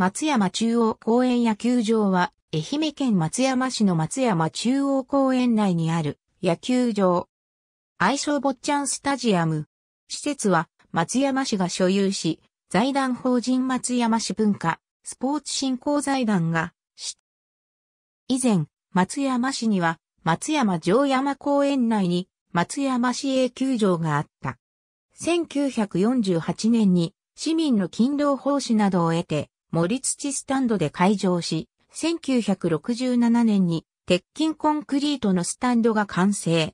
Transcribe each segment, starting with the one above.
松山中央公園野球場は、愛媛県松山市の松山中央公園内にある野球場。愛称坊ちゃんスタジアム。施設は松山市が所有し、財団法人松山市文化、スポーツ振興財団が、以前、松山市には松山城山公園内に松山市営球場があった。1948年に市民の勤労奉仕などを得て、森土スタンドで開場し、1967年に鉄筋コンクリートのスタンドが完成。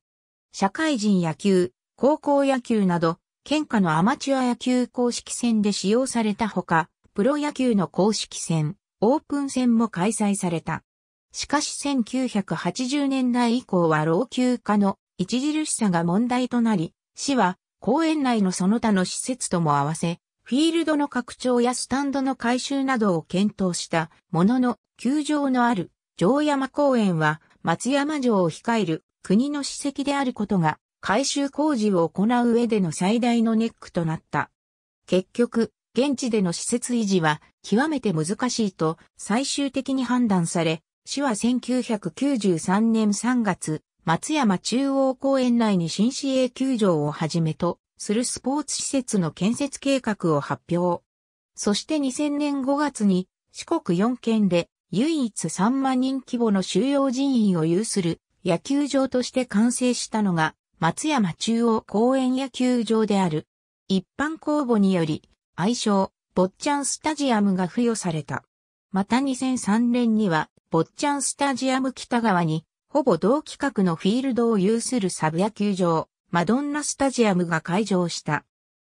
社会人野球、高校野球など、県下のアマチュア野球公式戦で使用されたほか、プロ野球の公式戦、オープン戦も開催された。しかし1980年代以降は老朽化の著しさが問題となり、市は公園内のその他の施設とも合わせ、フィールドの拡張やスタンドの改修などを検討したものの、球場のある城山公園は松山城を控える国の史跡であることが改修工事を行う上での最大のネックとなった。結局、現地での施設維持は極めて難しいと最終的に判断され、市は1993年3月、松山中央公園内に新市営球場をはじめとするスポーツ施設の建設計画を発表。そして2000年5月に四国4県で唯一3万人規模の収容人員を有する野球場として完成したのが松山中央公園野球場である。一般公募により愛称ッちゃんスタジアムが付与された。また2003年にはッちゃんスタジアム北側にほぼ同規格のフィールドを有するサブ野球場、マドンナスタジアムが開場した。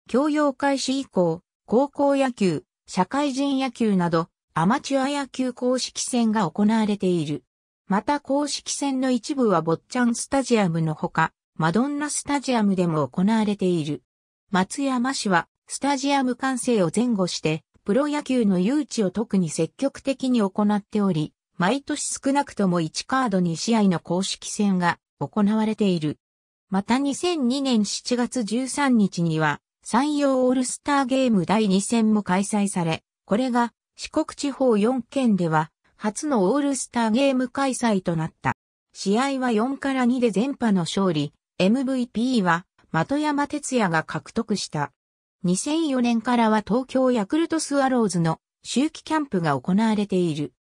教養開始以降、高校野球、社会人野球など、アマチュア野球公式戦が行われている。また公式戦の一部は坊ちゃんスタジアムのほか、マドンナスタジアムでも行われている。松山市は、スタジアム完成を前後して、プロ野球の誘致を特に積極的に行っており、毎年少なくとも1カード2試合の公式戦が行われている。また2002年7月13日には、山陽オールスターゲーム第2戦も開催され、これが四国地方4県では初のオールスターゲーム開催となった。試合は4から2で全波の勝利、MVP は的山哲也が獲得した。2004年からは東京ヤクルトスワローズの周期キャンプが行われている。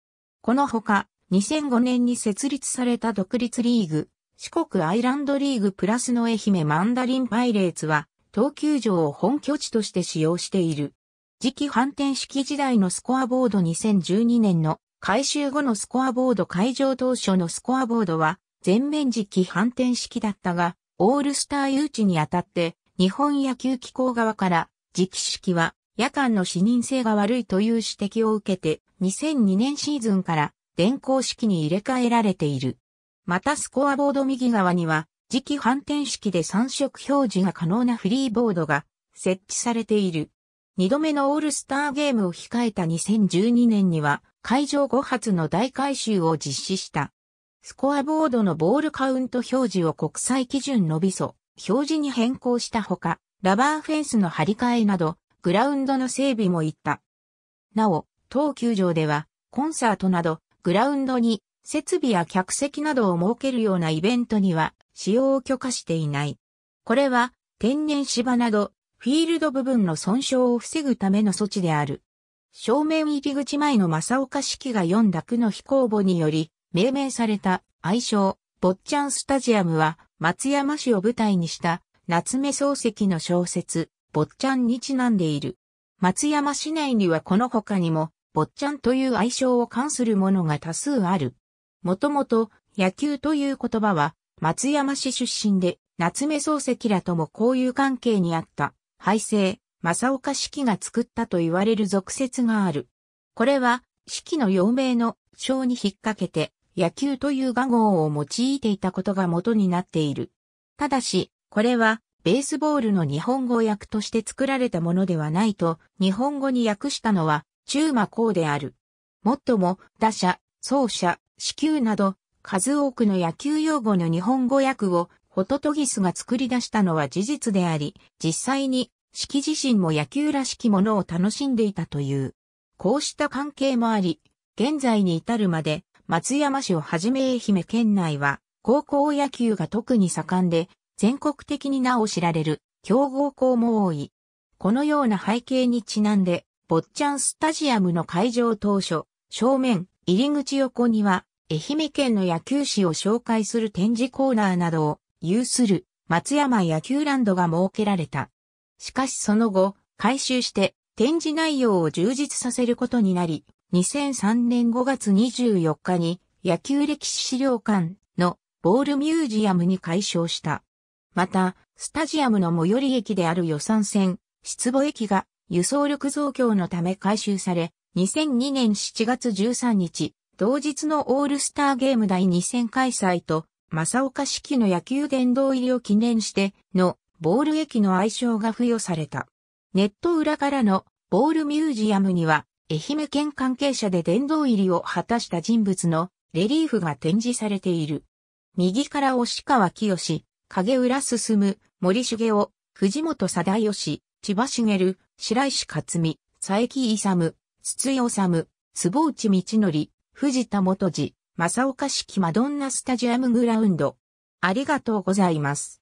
このほか、2005年に設立された独立リーグ、四国アイランドリーグプラスの愛媛マンダリンパイレーツは、東球場を本拠地として使用している。次期反転式時代のスコアボード2012年の改修後のスコアボード会場当初のスコアボードは全面時期反転式だったが、オールスター誘致にあたって日本野球機構側から時期式は夜間の視認性が悪いという指摘を受けて2002年シーズンから電光式に入れ替えられている。またスコアボード右側には、磁気反転式で3色表示が可能なフリーボードが設置されている。2度目のオールスターゲームを控えた2012年には、会場5発の大改修を実施した。スコアボードのボールカウント表示を国際基準のびそ、表示に変更したほか、ラバーフェンスの張り替えなど、グラウンドの整備もいった。なお、当球場では、コンサートなど、グラウンドに設備や客席などを設けるようなイベントには使用を許可していない。これは天然芝などフィールド部分の損傷を防ぐための措置である。正面入り口前の正岡式が読んだ区の飛行母により命名された愛称、坊ちゃんスタジアムは松山市を舞台にした夏目漱石の小説、坊ちゃんにちなんでいる。松山市内にはこの他にも、坊ちゃんという愛称を冠するものが多数ある。もともと野球という言葉は松山市出身で夏目漱石らとも交友関係にあった敗生、正岡式が作ったと言われる俗説がある。これは式の幼名の章に引っ掛けて野球という画号を用いていたことが元になっている。ただし、これはベースボールの日本語訳として作られたものではないと日本語に訳したのは中馬公である。もっとも打者、走者、死球など、数多くの野球用語の日本語訳をホトトギスが作り出したのは事実であり、実際に四季自身も野球らしきものを楽しんでいたという。こうした関係もあり、現在に至るまで松山市をはじめ愛媛県内は高校野球が特に盛んで、全国的に名を知られる強豪校も多い。このような背景にちなんで、坊ちゃんスタジアムの会場当初、正面、入り口横には、愛媛県の野球史を紹介する展示コーナーなどを有する松山野球ランドが設けられた。しかしその後、改修して展示内容を充実させることになり、2003年5月24日に野球歴史資料館のボールミュージアムに改称した。また、スタジアムの最寄り駅である予算線、出母駅が輸送力増強のため改修され、2002年7月13日、同日のオールスターゲーム第2戦開催と、正岡式の野球殿堂入りを記念してのボール駅の愛称が付与された。ネット裏からのボールミュージアムには、愛媛県関係者で殿堂入りを果たした人物のレリーフが展示されている。右から押川清、影浦進、森重雄、藤本貞義、千葉茂、白石克美、佐伯勇、筒井治、坪内道則、藤田元次、正岡式マドンナスタジアムグラウンド。ありがとうございます。